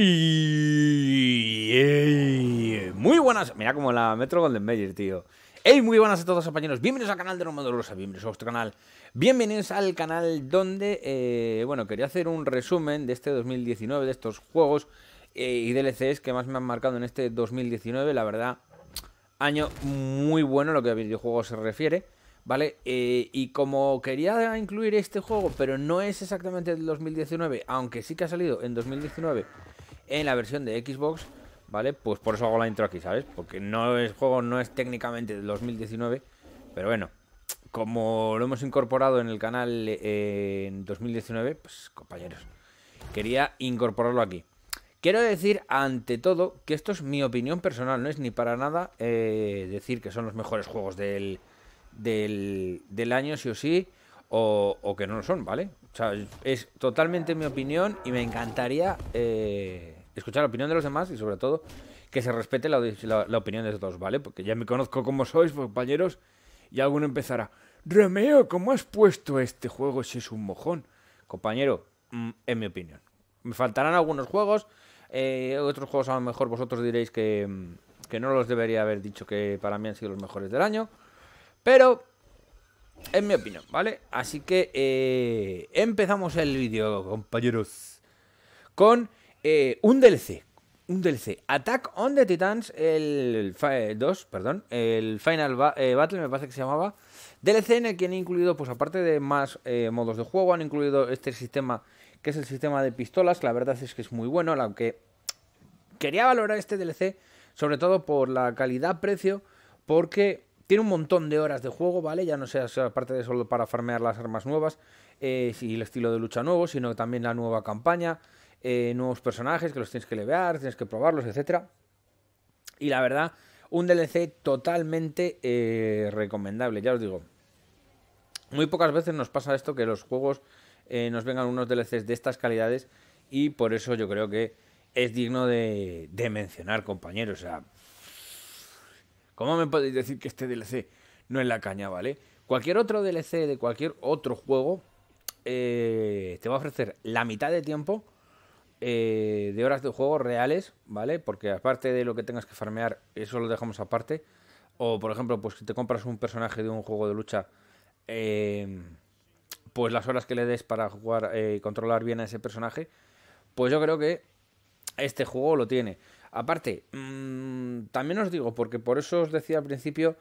Y... Eh, muy buenas, mira como la Metro Golden Mayer, tío. Hey, muy buenas a todos compañeros, bienvenidos al canal de los Dolorosa, bienvenidos a vuestro canal. Bienvenidos al canal donde, eh, bueno, quería hacer un resumen de este 2019, de estos juegos eh, y DLCs que más me han marcado en este 2019, la verdad, año muy bueno lo que a videojuegos se refiere. ¿Vale? y como quería incluir este juego, pero no es exactamente el 2019, aunque sí que ha salido en 2019 en la versión de Xbox, ¿vale? Pues por eso hago la intro aquí, ¿sabes? Porque no es juego no es técnicamente del 2019, pero bueno, como lo hemos incorporado en el canal eh, en 2019, pues compañeros, quería incorporarlo aquí. Quiero decir, ante todo, que esto es mi opinión personal, no es ni para nada eh, decir que son los mejores juegos del, del, del año, sí o sí, o, que no lo son, ¿vale? O sea, es totalmente mi opinión y me encantaría eh, escuchar la opinión de los demás y sobre todo que se respete la, opinión de todos, ¿vale? Porque ya me conozco como sois, compañeros, y alguno empezará, Romeo, ¿cómo has puesto este juego ¡Ese es un mojón? Compañero, mm, en mi opinión. Me faltarán algunos juegos, eh, otros juegos a lo mejor vosotros diréis que, mm, que no los debería haber dicho que para mí han sido los mejores del año, pero en mi opinión, ¿vale? Así que eh, empezamos el vídeo, compañeros, con eh, un DLC. Un DLC. Attack on the Titans, el 2, perdón. El Final eh, Battle, me parece que se llamaba. DLC en el que han incluido, pues aparte de más eh, modos de juego, han incluido este sistema, que es el sistema de pistolas, la verdad es que es muy bueno, aunque quería valorar este DLC, sobre todo por la calidad-precio, porque tiene un montón de horas de juego, ¿vale? Ya no sea aparte de solo para farmear las armas nuevas y el estilo de lucha nuevo, sino también la nueva campaña, eh, nuevos personajes que los tienes que levear, tienes que probarlos, etc. Y la verdad, un DLC totalmente eh, recomendable, ya os digo. Muy pocas veces nos pasa esto que los juegos eh, nos vengan unos DLCs de estas calidades y por eso yo creo que es digno de, mencionar, compañeros. O sea, ¿cómo me podéis decir que este DLC no es la caña, vale? Cualquier otro DLC de cualquier otro juego te va a ofrecer la mitad de tiempo eh, de horas de juego reales, ¿vale? Porque aparte de lo que tengas que farmear, eso lo dejamos aparte. O, por ejemplo, pues si te compras un personaje de un juego de lucha, em, pues las horas que le des para jugar y eh, controlar bien a ese personaje, pues yo creo que este juego lo tiene. Aparte, mm, también os digo, porque por eso os decía al principio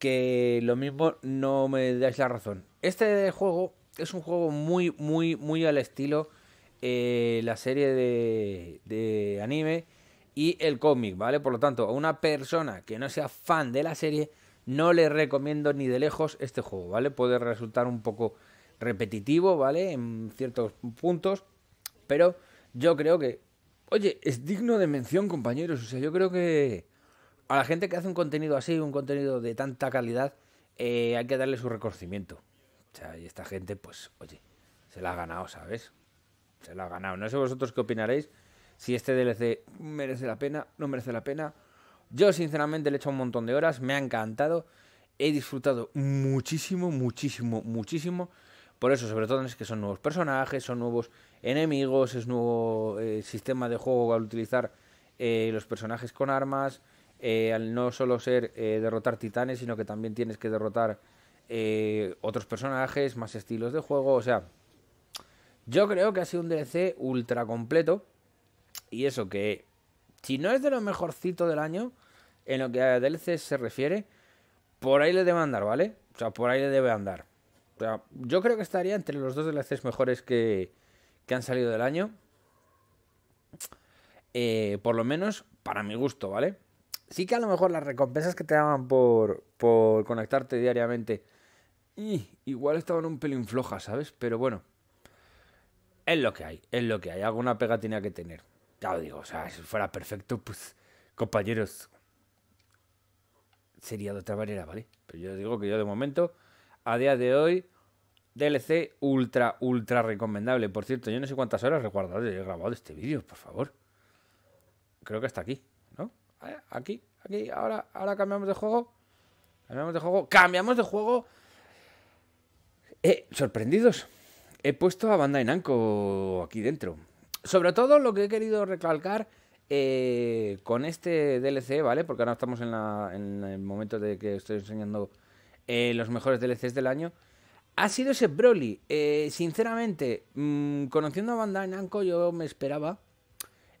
que lo mismo no me dais la razón. Este juego es un juego muy, muy, muy al estilo eh, la serie de, anime y el cómic, ¿vale? Por lo tanto, a una persona que no sea fan de la serie, no le recomiendo ni de lejos este juego, ¿vale? Puede resultar un poco repetitivo, ¿vale? En ciertos puntos, pero yo creo que, oye, es digno de mención, compañeros, o sea, yo creo que a la gente que hace un contenido así, un contenido de tanta calidad, eh, hay que darle su reconocimiento. O sea, y esta gente, pues, oye, se la ha ganado, ¿sabes? se lo ha ganado. No sé vosotros qué opinaréis, si este DLC merece la pena, no merece la pena. Yo sinceramente le he hecho un montón de horas, me ha encantado, he disfrutado muchísimo, muchísimo, muchísimo. Por eso, sobre todo, es que son nuevos personajes, son nuevos enemigos, es nuevo eh, sistema de juego al utilizar eh, los personajes con armas, eh, al no solo ser derrotar titanes, sino que también tienes que derrotar otros personajes, más estilos de juego, o sea, yo creo que ha sido un DLC ultra completo. Y eso que, si no es de lo mejorcito del año, en lo que a DLC se refiere, por ahí le debe andar, ¿vale? O sea, por ahí le debe andar. O sea, yo creo que estaría entre los dos DLCs mejores que, han salido del año. Eh, por lo menos para mi gusto, ¿vale? Sí que a lo mejor las recompensas que te daban por, por conectarte diariamente, y igual estaban un pelín flojas, ¿sabes? Pero bueno, es lo que hay, es lo que hay. Alguna pega tenía que tener. Ya lo digo, o sea, si fuera perfecto, pues, compañeros, sería de otra manera, ¿vale? Pero yo digo que yo de momento, a día de hoy, DLC ultra, ultra recomendable. Por cierto, yo no sé cuántas horas guardado, he grabado este vídeo, por favor. Creo que hasta aquí, ¿no? Eh, aquí, aquí, ahora, ahora cambiamos de juego. Cambiamos de juego. Cambiamos de juego. Eh, sorprendidos he puesto a Bandai Namco aquí dentro. Sobre todo lo que he querido recalcar eh, con este DLC, ¿vale? Porque ahora estamos en, el momento de que estoy enseñando eh, los mejores DLCs del año. Ha sido ese Broly. Eh, sinceramente, mm, conociendo a Bandai Namco, yo me esperaba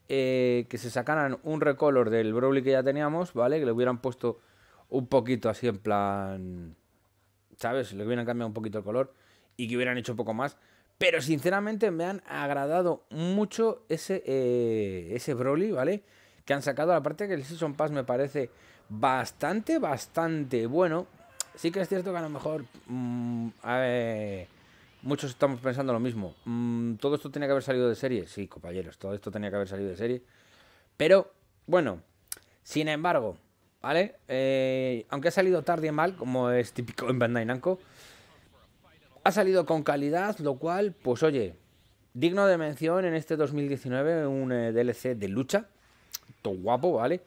que se sacaran un recolor del Broly que ya teníamos, ¿vale? Que le hubieran puesto un poquito así en plan... ¿Sabes? Le hubieran cambiado un poquito el color y que hubieran hecho poco más. Pero sinceramente me han agradado mucho ese, eh, ese Broly, ¿vale? Que han sacado. Aparte que el Season Pass me parece bastante, bastante bueno. Sí que es cierto que a lo mejor... Mm, a ver, muchos estamos pensando lo mismo. Mm, todo esto tenía que haber salido de serie. Sí, compañeros, todo esto tenía que haber salido de serie. Pero, bueno. Sin embargo, ¿vale? Eh, aunque ha salido tarde y mal, como es típico en Bandai Namco, ha salido con calidad, lo cual, pues oye, digno de mención en este 2019 un eh, DLC de lucha. Todo guapo, ¿vale?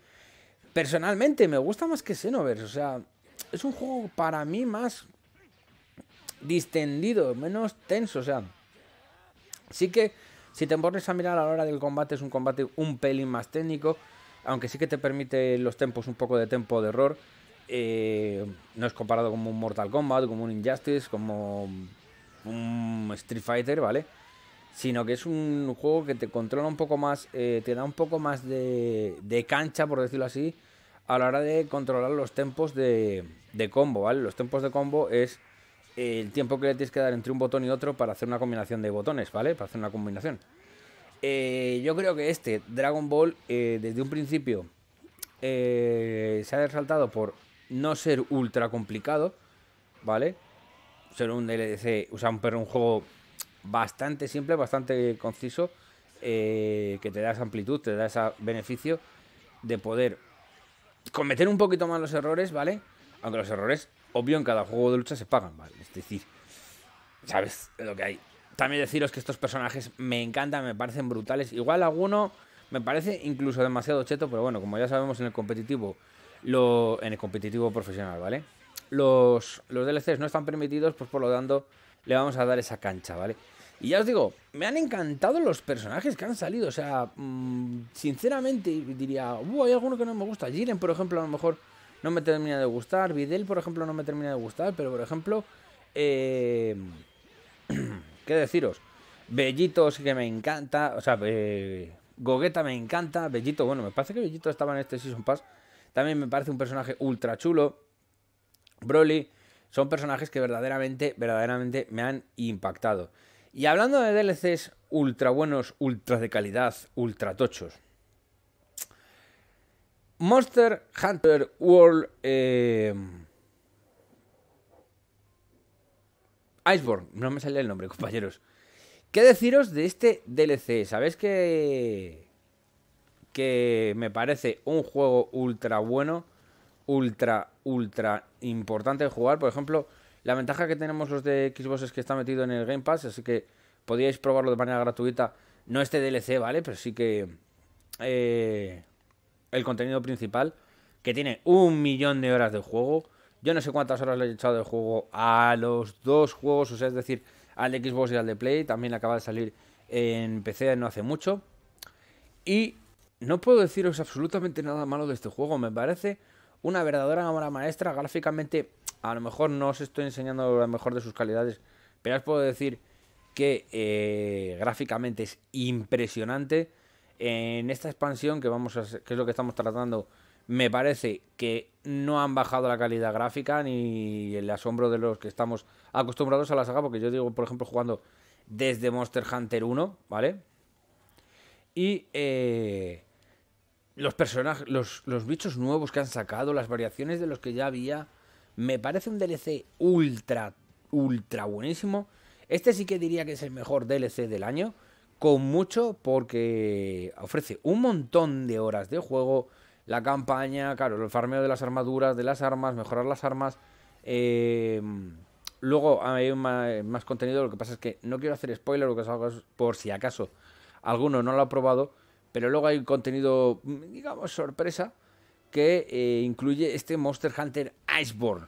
Personalmente me gusta más que Xenoverse, o sea, es un juego para mí más distendido, menos tenso, o sea, sí que si te pones a mirar a la hora del combate es un combate un pelín más técnico, aunque sí que te permite los tempos un poco de tempo de error. Eh, no es comparado como un Mortal Kombat, como un Injustice, como un Street Fighter, ¿vale? Sino que es un juego que te controla un poco más, eh, te da un poco más de, cancha, por decirlo así, a la hora de controlar los tempos de, combo, ¿vale? Los tempos de combo es el tiempo que le tienes que dar entre un botón y otro para hacer una combinación de botones, ¿vale? Para hacer una combinación. Eh, yo creo que este Dragon Ball, desde un principio, se ha resaltado por no ser ultra complicado, ¿vale? Ser un DLC, o sea, un, un juego bastante simple, bastante conciso, eh, que te da esa amplitud, te da ese beneficio de poder cometer un poquito más los errores, ¿vale? Aunque los errores, obvio, en cada juego de lucha se pagan, ¿vale? Es decir, ¿sabes lo que hay? También deciros que estos personajes me encantan, me parecen brutales. Igual alguno me parece incluso demasiado cheto, pero bueno, como ya sabemos en el competitivo en el competitivo profesional, ¿vale? Los, los DLCs no están permitidos, pues por lo tanto le vamos a dar esa cancha, ¿vale? Y ya os digo, me han encantado los personajes que han salido. O sea, mm, sinceramente diría, hay alguno que no me gusta. Jiren, por ejemplo, a lo mejor no me termina de gustar. Videl, por ejemplo, no me termina de gustar. Pero, por ejemplo, eh... ¿qué deciros? Bellito sí que me encanta. O sea, eh... me encanta. Bellito, bueno, me parece que Bellito estaba en este Season Pass. También me parece un personaje ultra chulo. Broly. Son personajes que verdaderamente, verdaderamente me han impactado. Y hablando de DLCs ultra buenos, ultra de calidad, ultra tochos. Monster Hunter World eh, Iceborne, no me sale el nombre, compañeros. ¿Qué deciros de este DLC? Sabéis que que me parece un juego ultra bueno, ultra, ultra importante de jugar. Por ejemplo, la ventaja que tenemos los de Xbox es que está metido en el Game Pass, así que podíais probarlo de manera gratuita. No este DLC, ¿vale? Pero sí que eh, el contenido principal, que tiene un millón de horas de juego. Yo no sé cuántas horas le he echado de juego a los dos juegos, o sea, es decir, al de Xbox y al de Play. También acaba de salir en PC no hace mucho. Y no puedo deciros absolutamente nada malo de este juego, me parece una verdadera obra maestra. Gráficamente, a lo mejor no os estoy enseñando lo mejor de sus calidades, pero os puedo decir que eh, gráficamente es impresionante. En esta expansión que vamos a que es lo que estamos tratando, me parece que no han bajado la calidad gráfica ni el asombro de los que estamos acostumbrados a la saga, porque yo digo, por ejemplo, jugando desde Monster Hunter 1, ¿vale? Y eh, los personajes, los, bichos nuevos que han sacado, las variaciones de los que ya había, me parece un DLC ultra, ultra buenísimo. Este sí que diría que es el mejor DLC del año, con mucho porque ofrece un montón de horas de juego, la campaña, claro, el farmeo de las armaduras, de las armas, mejorar las armas. Em, luego hay más, más contenido, lo que pasa es que no quiero hacer spoiler, lo que os hago por si acaso alguno no lo ha probado pero luego hay contenido, digamos, sorpresa, que eh, incluye este Monster Hunter Iceborne.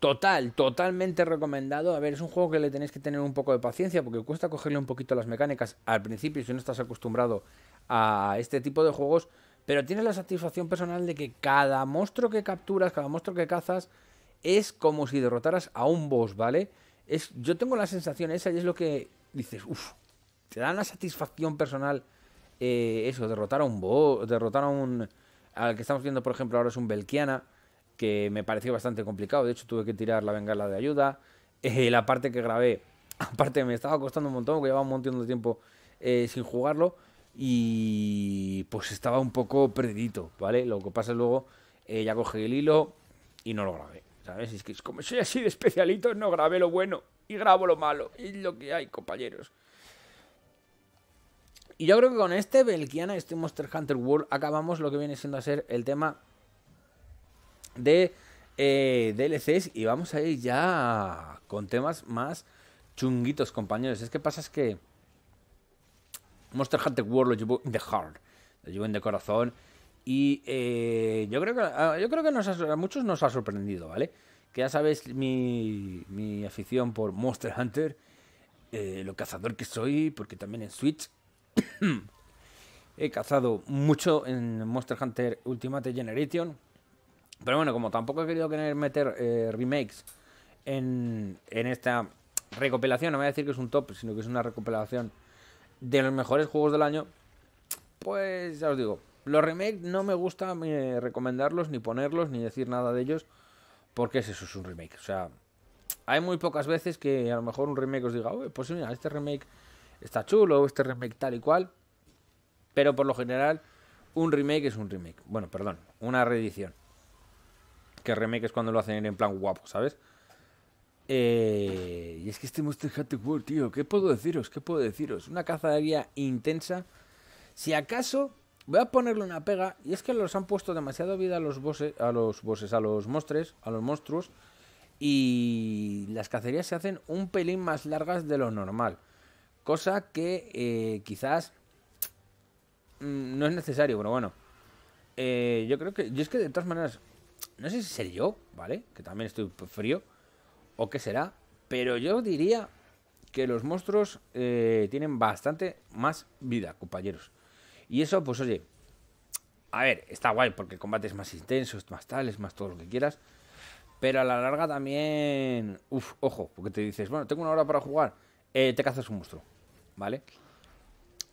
Total, totalmente recomendado. A ver, es un juego que le tenéis que tener un poco de paciencia porque cuesta cogerle un poquito las mecánicas al principio si no estás acostumbrado a este tipo de juegos. Pero tienes la satisfacción personal de que cada monstruo que capturas, cada monstruo que cazas, es como si derrotaras a un boss, ¿vale? Es, yo tengo la sensación esa y es lo que dices, uff, te da una satisfacción personal eh, eso, derrotar a un derrotar a un... Al que estamos viendo, por ejemplo, ahora es un Belkiana, que me pareció bastante complicado, de hecho tuve que tirar la bengala de ayuda. Eh, la parte que grabé, aparte me estaba costando un montón, porque llevaba un montón de tiempo eh, sin jugarlo, y pues estaba un poco perdido, ¿vale? Lo que pasa es luego, ya coge el hilo y no lo grabé, ¿sabes? Es que como soy así de especialito, no grabé lo bueno y grabo lo malo, Y lo que hay, compañeros. Y yo creo que con este Belkiana, este Monster Hunter World, acabamos lo que viene siendo a ser el tema de eh, DLCs y vamos a ir ya con temas más chunguitos, compañeros. Es que pasa es que Monster Hunter World lo llevo the heart, lo llevo en de corazón y eh, yo creo que, ah, yo creo que a muchos nos ha sorprendido, ¿vale? Que ya sabéis mi, mi afición por Monster Hunter, eh, lo cazador que soy, porque también en Switch He cazado mucho en Monster Hunter Ultimate Generation. Pero bueno, como tampoco he querido querer meter eh, remakes en, esta recopilación, no voy a decir que es un top, sino que es una recopilación de los mejores juegos del año, pues ya os digo, los remakes no me gusta recomendarlos, ni ponerlos, ni decir nada de ellos, porque es eso, es un remake. O sea, hay muy pocas veces que a lo mejor un remake os diga, pues mira, este remake está chulo este remake tal y cual, pero por lo general un remake es un remake. Bueno, perdón, una reedición. Que remake es cuando lo hacen en plan guapo, ¿sabes? Eh, y es que este Monster Hunter World, tío, ¿qué puedo deciros? ¿Qué puedo deciros? Una cazadería intensa. Si acaso, voy a ponerle una pega, y es que los han puesto demasiada vida a los bosses, a los bosses, a los a los monstruos, y las cacerías se hacen un pelín más largas de lo normal cosa que eh, quizás mm, no es necesario, pero bueno. Eh, yo creo que. Yo es que de todas maneras. No sé si ser yo, ¿vale? Que también estoy frío. O qué será. Pero yo diría que los monstruos eh, tienen bastante más vida, compañeros. Y eso, pues oye. A ver, está guay porque el combate es más intenso, es más tal, es más todo lo que quieras. Pero a la larga también. Uf, ojo, porque te dices, bueno, tengo una hora para jugar. Eh, te cazas un monstruo. ¿vale?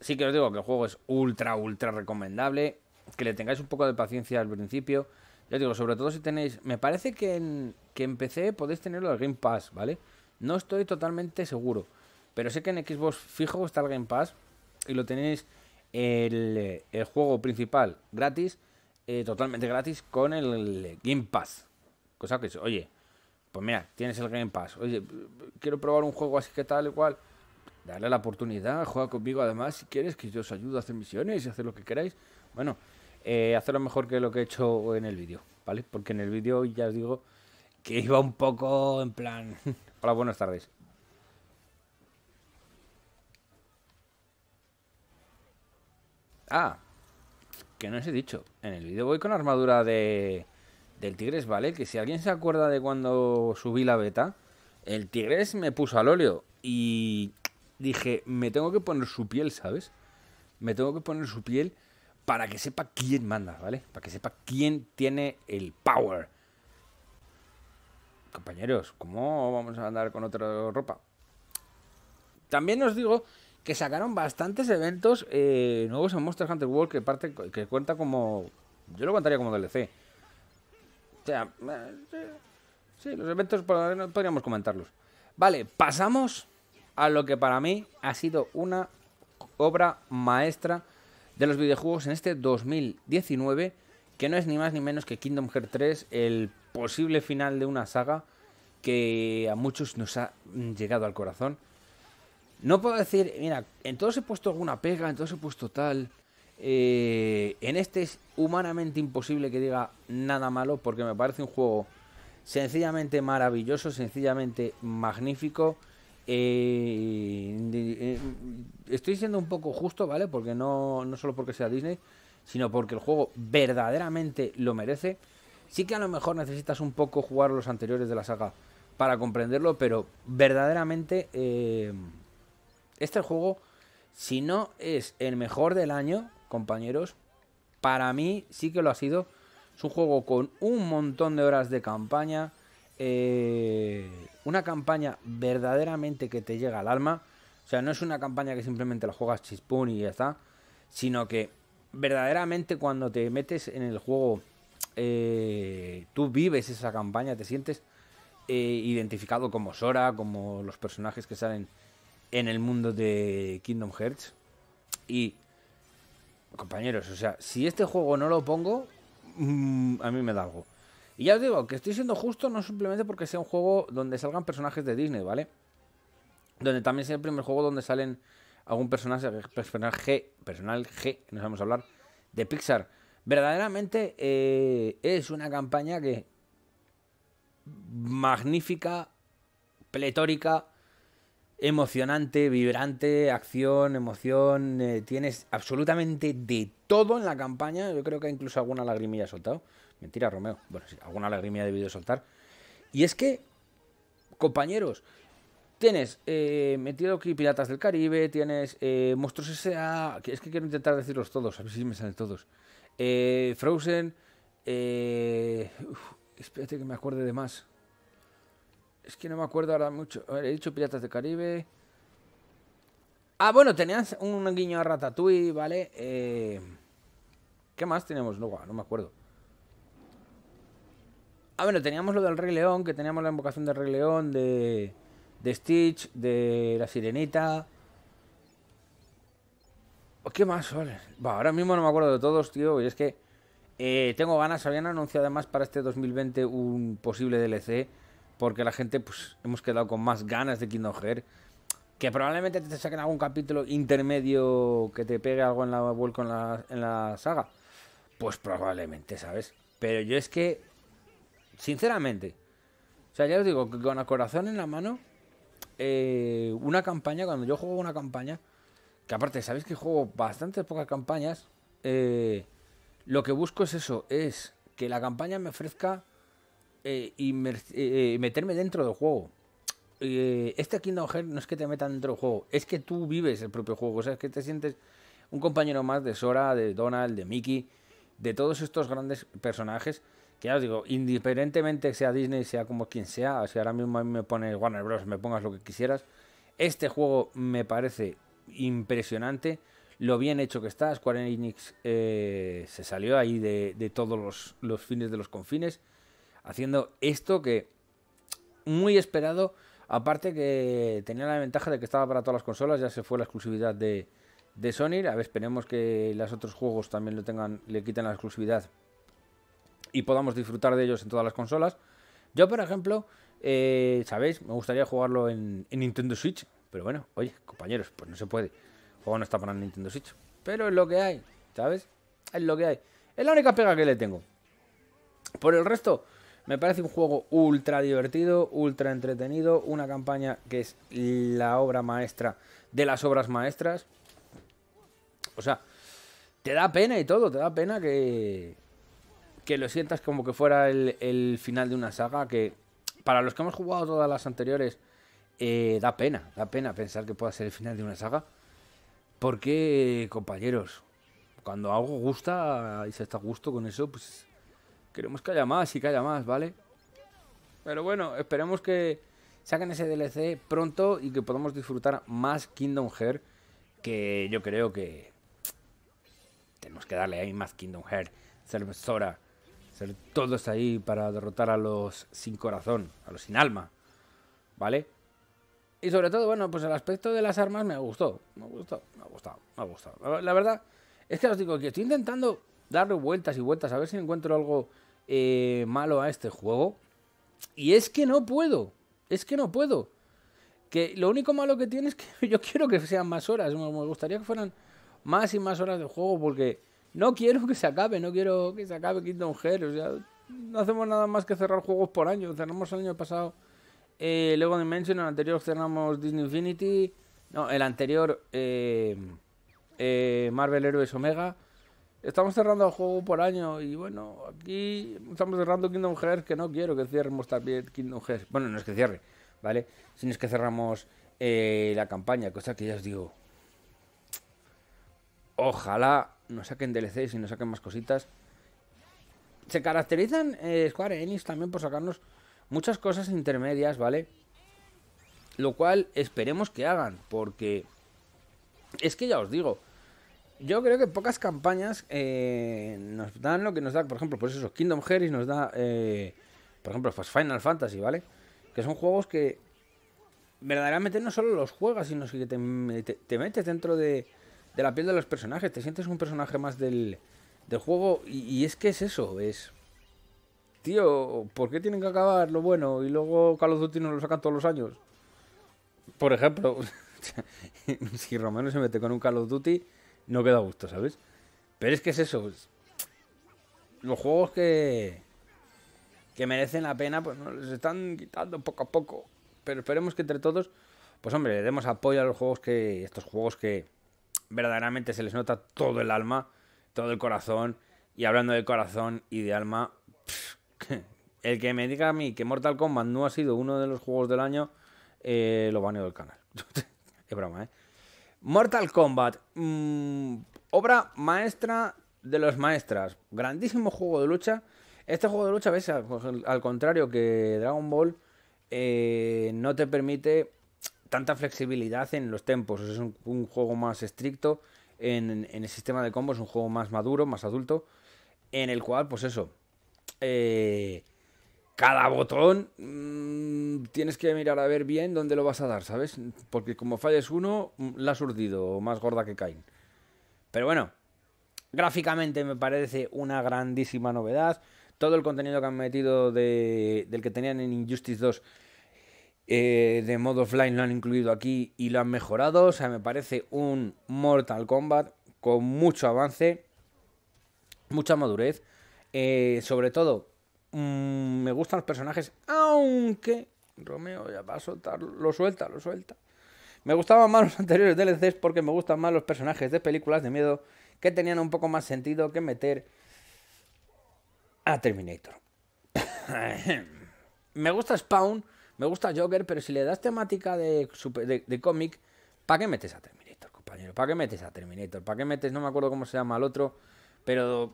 Sí que os digo que el juego es ultra, ultra recomendable. Que le tengáis un poco de paciencia al principio. Ya os digo, sobre todo si tenéis... Me parece que en, que empecé PC podéis tenerlo el Game Pass, ¿vale? No estoy totalmente seguro. Pero sé que en Xbox fijo está el Game Pass. Y lo tenéis el, eh, el juego principal gratis. Eh, totalmente gratis con el Game Pass. Cosa que oye, pues mira, tienes el Game Pass. Oye, quiero probar un juego así que tal igual Dale la oportunidad, juega conmigo además si quieres, que yo os ayude a hacer misiones y hacer lo que queráis. Bueno, eh, lo mejor que lo que he hecho en el vídeo, ¿vale? Porque en el vídeo ya os digo que iba un poco en plan... Hola, buenas tardes. Ah, que no os he dicho. En el vídeo voy con armadura de del Tigres, ¿vale? Que si alguien se acuerda de cuando subí la beta, el Tigres me puso al óleo. Y dije, me tengo que poner su piel, ¿sabes? Me tengo que poner su piel para que sepa quién manda, ¿vale? Para que sepa quién tiene el power. Compañeros, ¿cómo vamos a andar con otra ropa? También os digo que sacaron bastantes eventos eh, nuevos en Monster Hunter World que, parte, que cuenta como... Yo lo contaría como DLC. O sea, eh, sí, los eventos podríamos comentarlos. Vale, pasamos a lo que para mí ha sido una obra maestra de los videojuegos en este 2019, que no es ni más ni menos que Kingdom Hearts 3, el posible final de una saga que a muchos nos ha llegado al corazón. No puedo decir, mira, en todos he puesto alguna pega, en todos he puesto tal. Eh, en este es humanamente imposible que diga nada malo porque me parece un juego sencillamente maravilloso, sencillamente magnífico eh, eh, estoy siendo un poco justo, ¿vale? Porque no, solo porque sea Disney, sino porque el juego verdaderamente lo merece. Sí que a lo mejor necesitas un poco jugar los anteriores de la saga para comprenderlo, pero verdaderamente eh, este juego, si no es el mejor del año, compañeros, para mí sí que lo ha sido. Es un juego con un montón de horas de campaña, eh, una campaña verdaderamente que te llega al alma. O sea, no es una campaña que simplemente la juegas chispón y ya está, sino que verdaderamente cuando te metes en el juego, eh, tú vives esa campaña, te sientes eh, identificado como Sora, como los personajes que salen en el mundo de Kingdom Hearts. Y, compañeros, o sea, si este juego no lo pongo, mm, a mí me da algo. Y ya os digo, que estoy siendo justo no simplemente porque sea un juego donde salgan personajes de Disney, ¿vale? Donde también sea el primer juego donde salen algún personaje, personaje, nos vamos a hablar, de Pixar. Verdaderamente eh, es una campaña que magnífica, pletórica, emocionante, vibrante, acción, emoción. Eh, tienes absolutamente de todo en la campaña. Yo creo que incluso alguna lagrimilla ha soltado Mentira, Romeo. Bueno, sí, alguna lagrimia he debido soltar. Y es que, compañeros, tienes eh, metido aquí Piratas del Caribe, tienes eh, Monstruos S.A. Es que quiero intentar decirlos todos, a ver si me salen todos. Eh, Frozen. Eh espérate que me acuerde de más. Es que no me acuerdo ahora mucho. A ver, he dicho Piratas del Caribe. Ah, bueno, tenías un guiño a Ratatouille, ¿vale? Eh, ¿Qué más tenemos No, No me acuerdo. Ah, bueno, teníamos lo del Rey León, que teníamos la invocación del Rey León, de, de Stitch, de la Sirenita. Oh, ¿Qué más? Vale. ahora mismo no me acuerdo de todos, tío. Y es que eh, tengo ganas, habían anunciado además para este 2020 un posible DLC, porque la gente, pues, hemos quedado con más ganas de Kingdom Hearts. Que probablemente te saquen algún capítulo intermedio que te pegue algo en la vuelco en la, en la saga. Pues probablemente, ¿sabes? Pero yo es que Sinceramente. O sea, ya os digo, que con el corazón en la mano, eh, una campaña, cuando yo juego una campaña, que aparte sabéis que juego bastantes pocas campañas, eh, lo que busco es eso, es que la campaña me ofrezca y eh, meterme dentro del juego. este Kingdom Hearts no es que te metan dentro del juego, es que tú vives el propio juego, o sea, es que te sientes un compañero más de Sora, de Donald, de Mickey, de todos estos grandes personajes ya os digo, indiferentemente sea Disney, sea como quien sea, o sea, ahora mismo me pones Warner Bros., me pongas lo que quisieras, este juego me parece impresionante, lo bien hecho que está, Square Enix eh, se salió ahí de, todos los, fines de los confines, haciendo esto que muy esperado, aparte que tenía la ventaja de que estaba para todas las consolas, ya se fue la exclusividad de, de Sony, a ver, esperemos que los otros juegos también lo tengan, le quiten la exclusividad y podamos disfrutar de ellos en todas las consolas. Yo, por ejemplo, eh, ¿sabéis? Me gustaría jugarlo en, en, Nintendo Switch, pero bueno, oye, compañeros, pues no se puede. El juego no está para Nintendo Switch, pero es lo que hay, ¿sabes? Es lo que hay. Es la única pega que le tengo. Por el resto, me parece un juego ultra divertido, ultra entretenido, una campaña que es la obra maestra de las obras maestras. O sea, te da pena y todo, te da pena que, que lo sientas como que fuera el, final de una saga que para los que hemos jugado todas las anteriores eh, da pena, da pena pensar que pueda ser el final de una saga. Porque, compañeros, cuando algo gusta y se está a gusto con eso, pues queremos que haya más y que haya más, ¿vale? Pero bueno, esperemos que saquen ese DLC pronto y que podamos disfrutar más Kingdom Hearts, que yo creo que tenemos que darle ahí más Kingdom Hearts, Sora ser todos ahí para derrotar a los sin corazón, a los sin alma, ¿vale? Y sobre todo, bueno, pues el aspecto de las armas me gustó, me gustado, me ha gustado, me ha gustado. La verdad es que os digo que estoy intentando darle vueltas y vueltas a ver si encuentro algo eh, malo a este juego. Y es que no puedo, es que no puedo. Que lo único malo que tiene es que yo quiero que sean más horas, me gustaría que fueran más y más horas de juego porque no quiero que se acabe, no quiero que se acabe Kingdom Hearts. O sea, no hacemos nada más que cerrar juegos por año. Cerramos el año pasado eh, Lego Dimension, el anterior cerramos Disney Infinity, no, el anterior eh, eh, Marvel Heroes Omega. Estamos cerrando el juego por año y bueno, aquí estamos cerrando Kingdom Hearts, que no quiero que cierremos también Kingdom Hearts. Bueno, no es que cierre, ¿vale? Sino es que cerramos eh, la campaña, cosa que ya os digo. Ojalá no saquen DLCs y no saquen más cositas. Se caracterizan eh, Square Enix también por sacarnos muchas cosas intermedias, ¿vale? Lo cual esperemos que hagan, porque es que ya os digo, yo creo que pocas campañas eh, nos dan lo que nos da, por ejemplo, pues eso, Kingdom Hearts nos da, eh, por ejemplo, pues Final Fantasy, ¿vale? Que son juegos que verdaderamente no solo los juegas, sino que te metes dentro de, de la piel de los personajes, te sientes un personaje más del, juego y, es que es eso, es... Tío, ¿por qué tienen que acabar lo bueno y luego Call of Duty no lo sacan todos los años? Por ejemplo, si Romano se mete con un Call of Duty, no queda gusto, ¿sabes? Pero es que es eso. Los juegos que que merecen la pena, pues nos los están quitando poco a poco. Pero esperemos que entre todos, pues hombre, demos apoyo a los juegos que. estos juegos que verdaderamente se les nota todo el alma, todo el corazón. Y hablando de corazón y de alma, el que me diga a mí que Mortal Kombat no ha sido uno de los juegos del año, eh, lo baneo del canal. es broma, ¿eh? Mortal Kombat, mm, obra maestra de los maestras, grandísimo juego de lucha. Este juego de lucha, a al, al contrario que Dragon Ball, eh, no te permite tanta flexibilidad en los tempos. Es un, juego más estricto en, el sistema de combos, un juego más maduro, más adulto, en el cual, pues eso, eh, cada botón mm, tienes que mirar a ver bien dónde lo vas a dar, ¿sabes? Porque como falles uno, mm, la has urdido, más gorda que Cain. Pero bueno, gráficamente me parece una grandísima novedad. Todo el contenido que han metido del que tenían en Injustice 2 eh, de modo offline lo han incluido aquí y lo han mejorado. O sea, me parece un Mortal Kombat con mucho avance, mucha madurez. Eh, sobre todo, mm, me gustan los personajes, aunque Romeo ya va a soltar, lo suelta, lo suelta. Me gustaban más los anteriores DLCs porque me gustan más los personajes de películas de miedo que tenían un poco más sentido que meter a Terminator. me gusta Spawn, me gusta Joker, pero si le das temática de, de, cómic, ¿para qué metes a Terminator, compañero? ¿Para qué metes a Terminator? ¿Para qué metes, no me acuerdo cómo se llama el otro, pero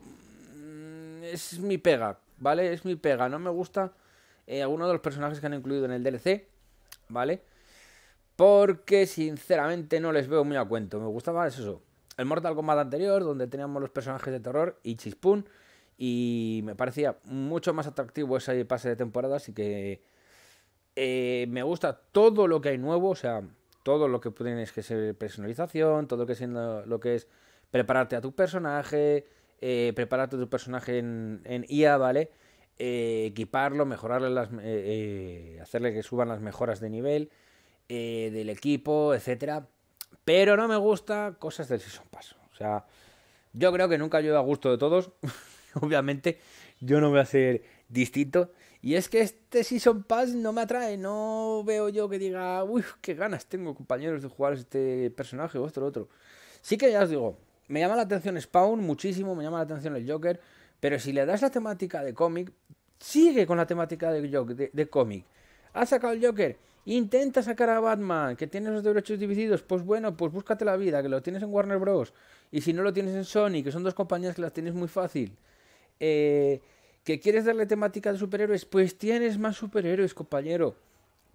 mm, es mi pega, ¿vale? Es mi pega, no me gusta eh, alguno de los personajes que han incluido en el DLC, ¿vale? Porque sinceramente no les veo muy a cuento, me gustaba eso. El Mortal Kombat anterior, donde teníamos los personajes de terror y Chispun, y me parecía mucho más atractivo ese pase de temporada, así que eh, me gusta todo lo que hay nuevo, o sea, todo lo que tienes que ser personalización, todo lo que, siendo, lo que es prepararte a tu personaje, eh, prepararte a tu personaje en, IA, ¿vale? Eh, equiparlo, mejorarle las, hacerle que suban las mejoras de nivel del equipo, etcétera. Pero no me gusta cosas del Season Pass. O sea, yo creo que nunca llueve a gusto de todos. Obviamente, yo no voy a ser distinto. Y es que este Season Pass no me atrae, no veo yo que diga, uy, qué ganas tengo compañeros de jugar este personaje o otro, otro. Sí que ya os digo, me llama la atención Spawn muchísimo, me llama la atención el Joker, pero si le das la temática de cómic, sigue con la temática de, de cómic. Ha sacado el Joker, intenta sacar a Batman, que tiene los derechos divididos, pues bueno, pues búscate la vida, que lo tienes en Warner Bros. Y si no lo tienes en Sony, que son dos compañías que las tienes muy fácil. Eh, ¿Que quieres darle temática de superhéroes? Pues tienes más superhéroes, compañero.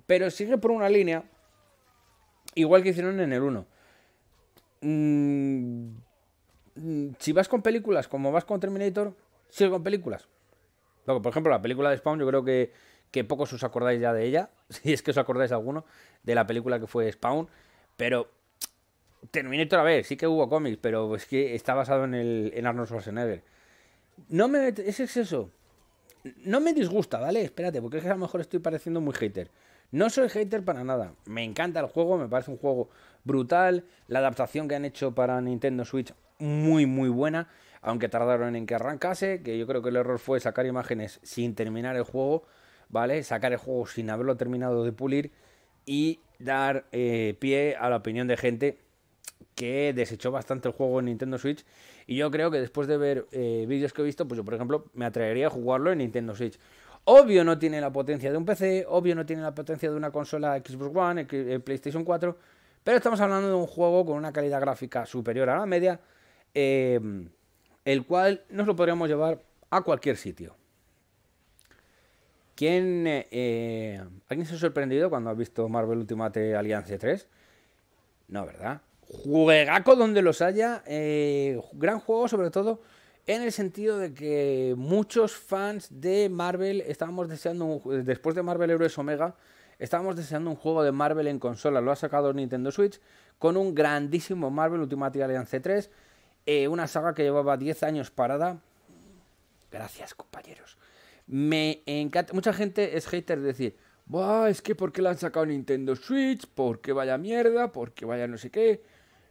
Pero sigue por una línea, igual que hicieron en el 1. Mm, mm, si vas con películas como vas con Terminator, sigue con películas. Luego, por ejemplo, la película de Spawn, yo creo que, pocos os acordáis ya de ella, si es que os acordáis alguno, de la película que fue Spawn, pero Terminator, a ver, sí que hubo cómics, pero es que está basado en, el, en Arnold Schwarzenegger. No me. Es exceso. No me disgusta, ¿vale? Espérate, porque es que a lo mejor estoy pareciendo muy hater. No soy hater para nada. Me encanta el juego, me parece un juego brutal. La adaptación que han hecho para Nintendo Switch, muy, muy buena. Aunque tardaron en que arrancase, que yo creo que el error fue sacar imágenes sin terminar el juego, ¿vale? Sacar el juego sin haberlo terminado de pulir y dar eh, pie a la opinión de gente que desechó bastante el juego en Nintendo Switch y yo creo que después de ver eh, vídeos que he visto, pues yo, por ejemplo, me atrevería a jugarlo en Nintendo Switch. Obvio no tiene la potencia de un PC, obvio no tiene la potencia de una consola Xbox One, eh, PlayStation 4, pero estamos hablando de un juego con una calidad gráfica superior a la media, eh, el cual nos lo podríamos llevar a cualquier sitio. ¿Quién, eh, ¿Alguien se ha sorprendido cuando ha visto Marvel Ultimate Alliance 3? No, ¿verdad? Juegaco donde los haya, eh, gran juego sobre todo en el sentido de que muchos fans de Marvel estábamos deseando, un, después de Marvel Heroes Omega, estábamos deseando un juego de Marvel en consola. Lo ha sacado Nintendo Switch con un grandísimo Marvel Ultimate Alliance 3, eh, una saga que llevaba 10 años parada. Gracias, compañeros. Me encanta. Mucha gente es hater de decir, Buah, es que ¿por qué la han sacado Nintendo Switch? ¿Por qué vaya mierda? ¿Por qué vaya no sé qué?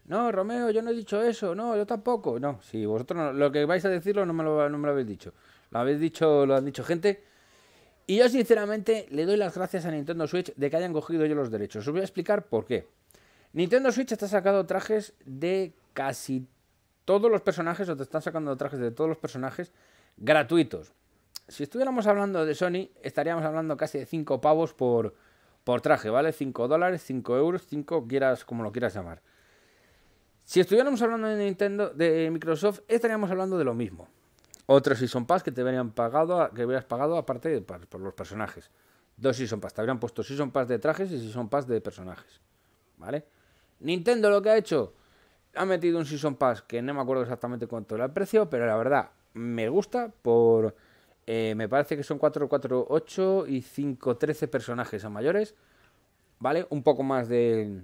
No, Romeo, yo no he dicho eso, no, yo tampoco. No, si vosotros lo que vais a decirlo no me, lo, habéis dicho. Lo habéis dicho, lo han dicho gente. Y yo sinceramente le doy las gracias a Nintendo Switch de que hayan cogido yo los derechos. Os voy a explicar por qué. Nintendo Switch está sacando trajes de casi todos los personajes, o te están sacando trajes de todos los personajes gratuitos. Si estuviéramos hablando de Sony, estaríamos hablando casi de 5 pavos por, por traje, ¿vale? 5 dólares, 5 euros, 5 quieras, como lo quieras llamar. Si estuviéramos hablando de Nintendo, de Microsoft, estaríamos hablando de lo mismo. Otro Season Pass que te habrían pagado, que hubieras pagado aparte de, por, los personajes. Dos Season Pass, te habrían puesto Season Pass de trajes y Season Pass de personajes. ¿Vale? Nintendo lo que ha hecho, ha metido un Season Pass que no me acuerdo exactamente cuánto era el precio, pero la verdad, me gusta por... Eh, me parece que son 4, 4, 8 y 5, 13 personajes a mayores. ¿Vale? Un poco más de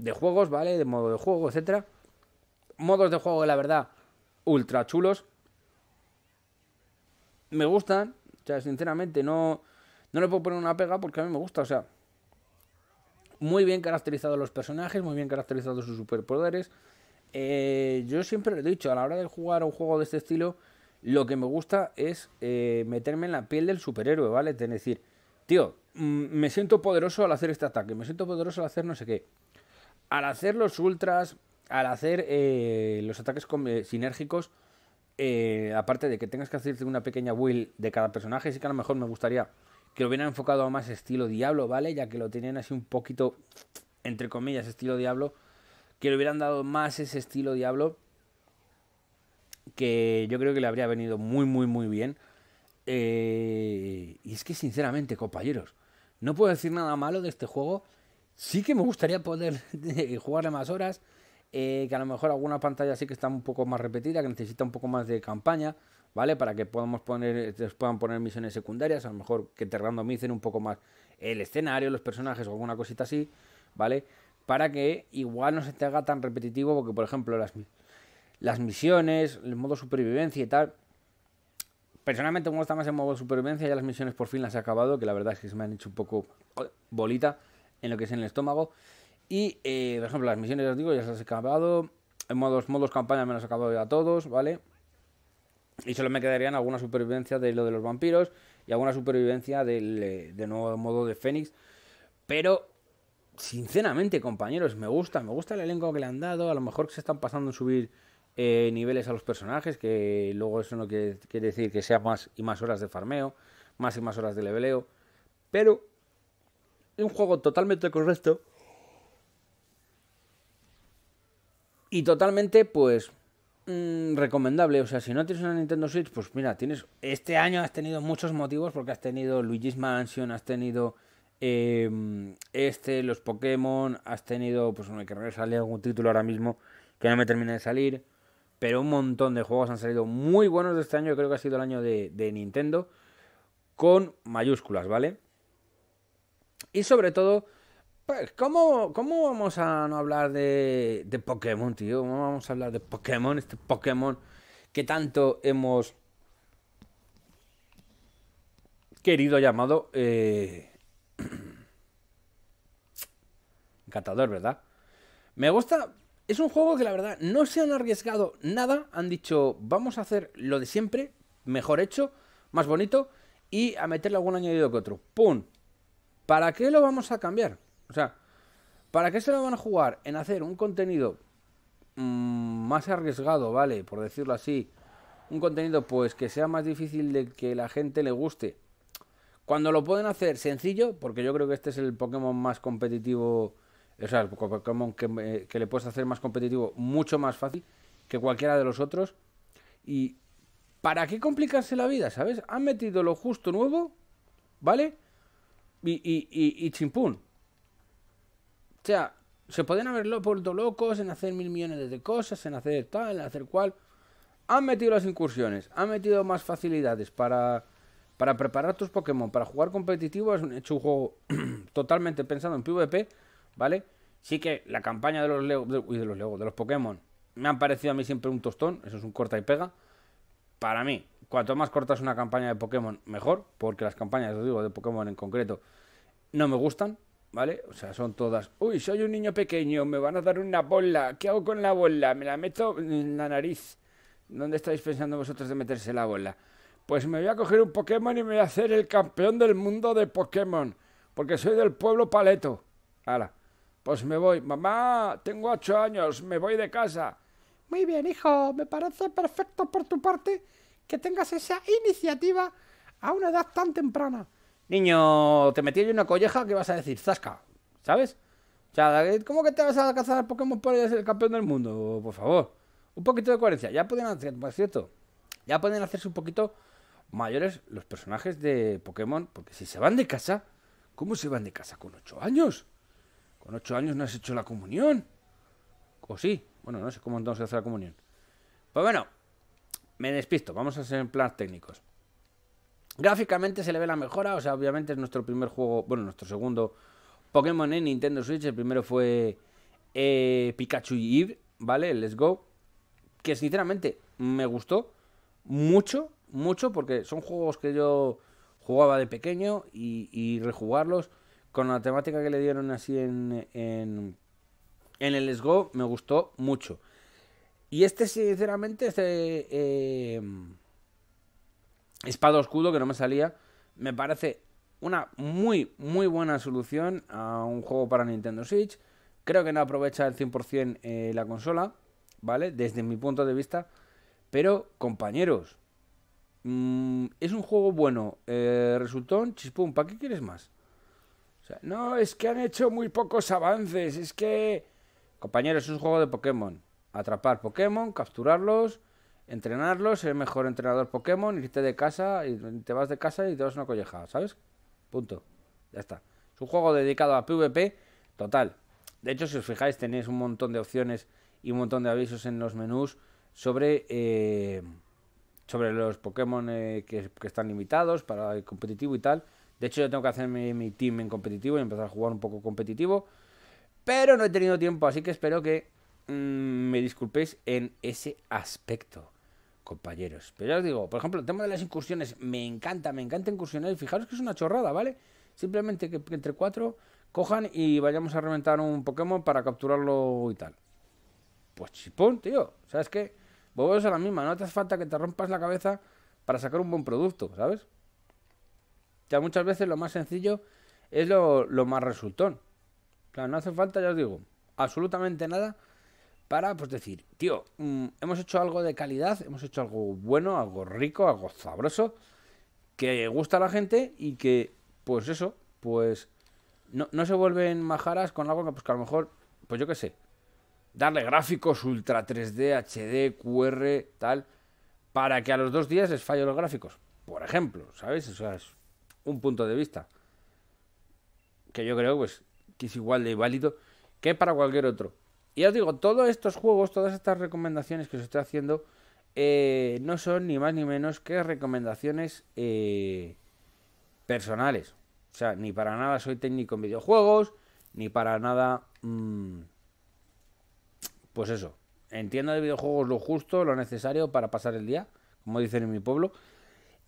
de juegos, ¿vale? De modo de juego, etcétera. Modos de juego, la verdad, ultra chulos. Me gustan. O sea, sinceramente, no, no le puedo poner una pega porque a mí me gusta. O sea, muy bien caracterizados los personajes, muy bien caracterizados sus superpoderes. Eh, yo siempre lo he dicho, a la hora de jugar un juego de este estilo, lo que me gusta es eh, meterme en la piel del superhéroe, ¿vale? Es decir, tío, mm, me siento poderoso al hacer este ataque, me siento poderoso al hacer no sé qué al hacer los ultras, al hacer eh, los ataques eh, sinérgicos, eh, aparte de que tengas que hacerte una pequeña build de cada personaje, sí que a lo mejor me gustaría que lo hubieran enfocado más estilo Diablo, ¿vale? Ya que lo tenían así un poquito, entre comillas, estilo Diablo. Que le hubieran dado más ese estilo Diablo. Que yo creo que le habría venido muy, muy, muy bien. y es que, sinceramente, compañeros, no puedo decir nada malo de este juego. Sí que me gustaría poder eh, jugarle más horas. Eh, que a lo mejor alguna pantalla sí que está un poco más repetida, que necesita un poco más de campaña, ¿vale? Para que podamos poner, eh, puedan poner misiones secundarias, a lo mejor que te randomicen un poco más el escenario, los personajes o alguna cosita así, ¿vale? Para que igual no se te haga tan repetitivo, porque por ejemplo las, las misiones, el modo supervivencia y tal. Personalmente me gusta más el modo supervivencia, ya las misiones por fin las he acabado, que la verdad es que se me han hecho un poco bolita en lo que es en el estómago. Y, eh, por ejemplo, las misiones, os digo, ya se han acabado. En modos, modos campaña me las he acabado ya todos, ¿vale? Y solo me quedarían alguna supervivencia de lo de los vampiros y alguna supervivencia eh, de nuevo modo de Fénix. Pero, sinceramente, compañeros, me gusta, me gusta el elenco que le han dado. A lo mejor se están pasando en subir eh, niveles a los personajes, que luego eso no quiere decir que sea más y más horas de farmeo, más y más horas de leveleo. Pero un juego totalmente correcto. Y totalmente, pues, mm, recomendable. O sea, si no tienes una Nintendo Switch, pues mira, tienes. Este año has tenido muchos motivos porque has tenido Luigi's Mansion, has tenido. Em, este, los Pokémon, has tenido. Pues no, hay que algún título ahora mismo que no me termine de salir. Pero un montón de juegos han salido muy buenos de este año. Creo que ha sido el año de Nintendo. Con mayúsculas, ¿vale? Y sobre todo, pues, ¿cómo, vamos a no hablar de, de Pokémon, tío? ¿Cómo vamos a hablar de Pokémon? Este Pokémon que tanto hemos querido llamado eh, Encantador, ¿verdad? Me gusta. Es un juego que la verdad no se han arriesgado nada. Han dicho, vamos a hacer lo de siempre, mejor hecho, más bonito y a meterle algún añadido que otro. ¡Pum! ¿Para qué lo vamos a cambiar? O sea, ¿para qué se lo van a jugar en hacer un contenido mm, más arriesgado, ¿vale? Por decirlo así. Un contenido pues que sea más difícil de que la gente le guste. Cuando lo pueden hacer sencillo, porque yo creo que este es el Pokémon más competitivo, o sea, el Pokémon que, eh, que le puedes hacer más competitivo mucho más fácil que cualquiera de los otros. Y ¿para qué complicarse la vida, sabes? Han metido lo justo nuevo, ¿vale? y, y, chimpún. O sea, se pueden haberlo vuelto locos en hacer mil millones de cosas, en hacer tal, en hacer cual. Han metido las incursiones, han metido más facilidades para, para preparar tus Pokémon, para jugar competitivo. Es un hecho un juego totalmente pensado en PvP, ¿vale? Sí que la campaña de los de, de los Lego, de los Pokémon, me han parecido a mí siempre un tostón. Eso es un corta y pega. Para mí, cuanto más cortas una campaña de Pokémon, mejor, porque las campañas, os digo, de Pokémon en concreto, no me gustan, ¿vale? O sea, son todas, uy, soy un niño pequeño, me van a dar una bola, ¿qué hago con la bola? Me la meto en la nariz. ¿Dónde estáis pensando vosotros de meterse la bola? Pues me voy a coger un Pokémon y me voy a hacer el campeón del mundo de Pokémon, porque soy del pueblo paleto. Hala, pues me voy, mamá, tengo ocho años, me voy de casa. Muy bien, hijo, me parece perfecto por tu parte que tengas esa iniciativa a una edad tan temprana. Niño, te metí en una colleja que vas a decir, zasca, ¿sabes? O sea, ¿cómo que te vas a cazar Pokémon para ser el campeón del mundo? Por favor, un poquito de coherencia. Ya pueden hacer, por cierto, ya pueden hacerse un poquito mayores los personajes de Pokémon, porque si se van de casa, ¿cómo se van de casa? ¿Con ocho años? ¿Con ocho años no has hecho la comunión? ¿O sí? Bueno, no sé cómo entonces hace la comunión. Pues bueno, me despisto, vamos a ser en plan técnicos. Gráficamente se le ve la mejora, o sea, obviamente es nuestro primer juego, bueno, nuestro segundo Pokémon en Nintendo Switch. El primero fue eh, Pikachu y Eve, ¿vale? El Let's Go. Que sinceramente me gustó mucho, mucho, porque son juegos que yo jugaba de pequeño y, rejugarlos con la temática que le dieron así en, en, en el Let's Go me gustó mucho. Y este, sinceramente, este eh, espada escudo que no me salía, me parece una muy, muy buena solución a un juego para Nintendo Switch. Creo que no aprovecha al 100% eh, la consola, ¿vale? Desde mi punto de vista. Pero, compañeros, mm, es un juego bueno. Eh, resultón, chispum, ¿para qué quieres más? no, es que han hecho muy pocos avances. Es que... Compañeros, es un juego de Pokémon atrapar Pokémon, capturarlos, entrenarlos, ser el mejor entrenador Pokémon, irte de casa, y te vas de casa y te vas una colleja, ¿sabes? Punto. Ya está. Es un juego dedicado a PvP total. De hecho, si os fijáis, tenéis un montón de opciones y un montón de avisos en los menús sobre, eh, sobre los Pokémon eh, que, están limitados para el competitivo y tal. De hecho, yo tengo que hacer mi team en competitivo y empezar a jugar un poco competitivo. Pero no he tenido tiempo, así que espero que Mm, me disculpéis en ese aspecto, compañeros. Pero ya os digo, por ejemplo, el tema de las incursiones, me encanta, me encanta incursionar. Y fijaros que es una chorrada, ¿vale? Simplemente que entre cuatro cojan y vayamos a reventar un Pokémon para capturarlo y tal. Pues chipón, tío. ¿Sabes qué? Volvemos a la misma. No te hace falta que te rompas la cabeza para sacar un buen producto, ¿sabes? Ya muchas veces lo más sencillo es lo, lo más resultón. Claro, no hace falta, ya os digo, absolutamente nada para pues decir, tío, mm, hemos hecho algo de calidad, hemos hecho algo bueno, algo rico, algo sabroso, que gusta a la gente y que, pues eso, pues no, se vuelven majaras con algo que, pues a lo mejor, pues yo qué sé, darle gráficos ultra 3D, HD, QR, tal, para que a los dos días les fallen los gráficos, por ejemplo, ¿sabes? O sea, es un punto de vista que yo creo pues que es igual de válido que para cualquier otro ya os digo, todos estos juegos, todas estas recomendaciones que os estoy haciendo, eh, no son ni más ni menos que recomendaciones eh, personales. O sea, ni para nada soy técnico en videojuegos, ni para nada... Mm, pues eso, entiendo de videojuegos lo justo, lo necesario para pasar el día, como dicen en mi pueblo,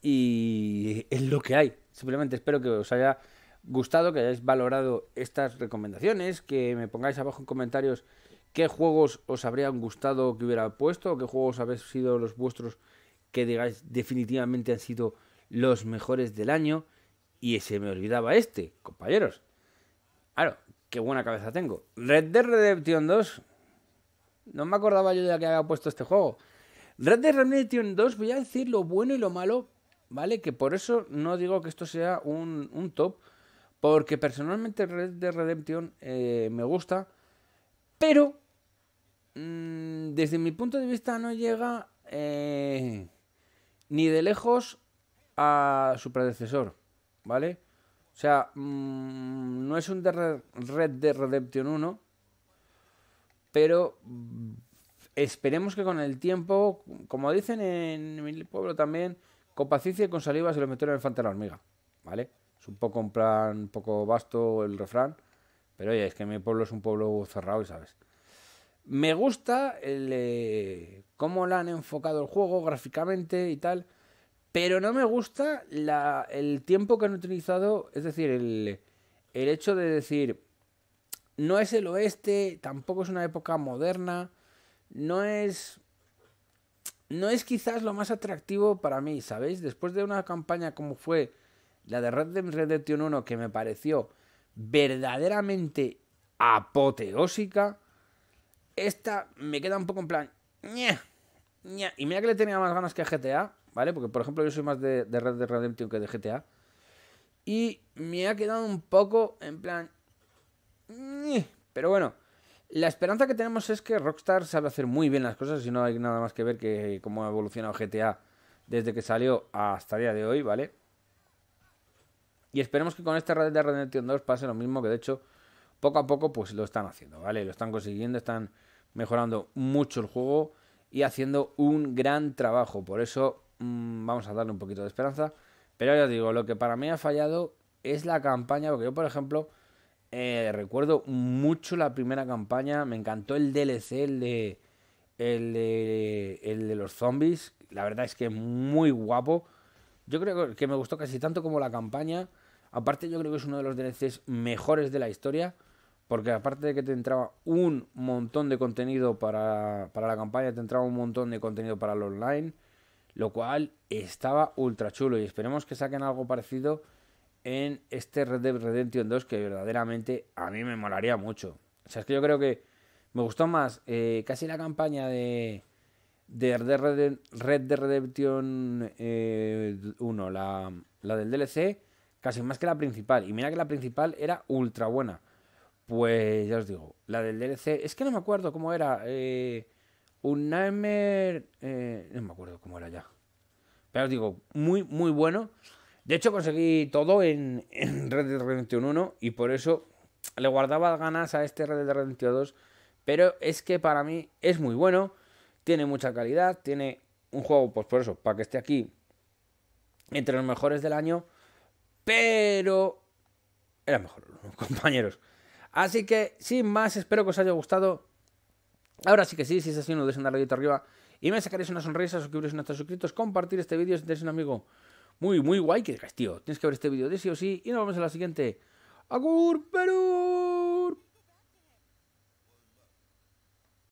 y es lo que hay. Simplemente espero que os haya gustado, que hayáis valorado estas recomendaciones, que me pongáis abajo en comentarios ¿Qué juegos os habrían gustado que hubiera puesto? ¿Qué juegos habéis sido los vuestros que digáis definitivamente han sido los mejores del año? Y se me olvidaba este, compañeros. Claro, qué buena cabeza tengo. Red Dead Redemption 2. No me acordaba yo de que había puesto este juego. Red Dead Redemption 2, voy a decir lo bueno y lo malo, ¿vale? Que por eso no digo que esto sea un, top, porque personalmente Red Dead Redemption eh, me gusta, pero Mm, desde mi punto de vista no llega eh, ni de lejos a su predecesor, ¿vale? O sea, mm, no es un Red, de Redemption 1, pero esperemos que con el tiempo, como dicen en mi pueblo también, con paciencia y con saliva se lo metieron en el a la Hormiga, ¿vale? Es un poco un plan, un poco vasto el refrán, pero oye, es que mi pueblo es un pueblo cerrado y sabes. Me gusta cómo la han enfocado el juego gráficamente y tal, pero no me gusta el tiempo que han utilizado, es decir, el, el hecho de decir, no es el oeste, tampoco es una época moderna, no es no es quizás lo más atractivo para mí, ¿sabéis? Después de una campaña como fue la de Red Dead Redemption 1 que me pareció verdaderamente apoteósica, esta me queda un poco en plan. Y mira que le tenía más ganas que a GTA, ¿vale? Porque, por ejemplo, yo soy más de, de Red Dead Redemption que de GTA. Y me ha quedado un poco en plan. Pero bueno, la esperanza que tenemos es que Rockstar sabe hacer muy bien las cosas y no hay nada más que ver que cómo ha evolucionado GTA desde que salió hasta el día de hoy, ¿vale? Y esperemos que con esta Red Dead Redemption 2 pase lo mismo, que de hecho poco a poco pues lo están haciendo, ¿vale? Lo están consiguiendo, están mejorando mucho el juego y haciendo un gran trabajo. Por eso mm, vamos a darle un poquito de esperanza. Pero ya os digo, lo que para mí ha fallado es la campaña, porque yo por ejemplo eh, recuerdo mucho la primera campaña, me encantó el DLC, el de, el de, el de los zombies, la verdad es que es muy guapo. Yo creo que me gustó casi tanto como la campaña. Aparte, yo creo que es uno de los DLCs mejores de la historia. Porque aparte de que te entraba un montón de contenido para, la campaña, te entraba un montón de contenido para el online, lo cual estaba ultra chulo y esperemos que saquen algo parecido en este Red Dead Redemption 2 que verdaderamente a mí me molaría mucho. O sea, es que yo creo que me gustó más eh, casi la campaña de, Red, Dead Redemption 1, eh, la, la del DLC, casi más que la principal. Y mira que la principal era ultra buena. Pues ya os digo, la del DLC, es que no me acuerdo cómo era. Eh, un Nightmare. Eh, no me acuerdo cómo era ya. Pero os digo, muy, muy bueno. De hecho, conseguí todo en, en Red Dead Redemption 1 y por eso le guardaba ganas a este Red Dead Redemption 2. Pero es que para mí es muy bueno, tiene mucha calidad, tiene un juego, pues por eso, para que esté aquí entre los mejores del año. Pero era mejor, compañeros. Así que, sin más, espero que os haya gustado. Ahora sí que sí, si es así, no deis darle dedito arriba. Y me sacaréis una sonrisa, suscribiros si no estáis suscritos, compartir este vídeo si tenéis un amigo muy, muy guay que digas, tío, tienes que ver este vídeo de sí o sí. Y nos vemos en la siguiente. ¡Agur, Perú!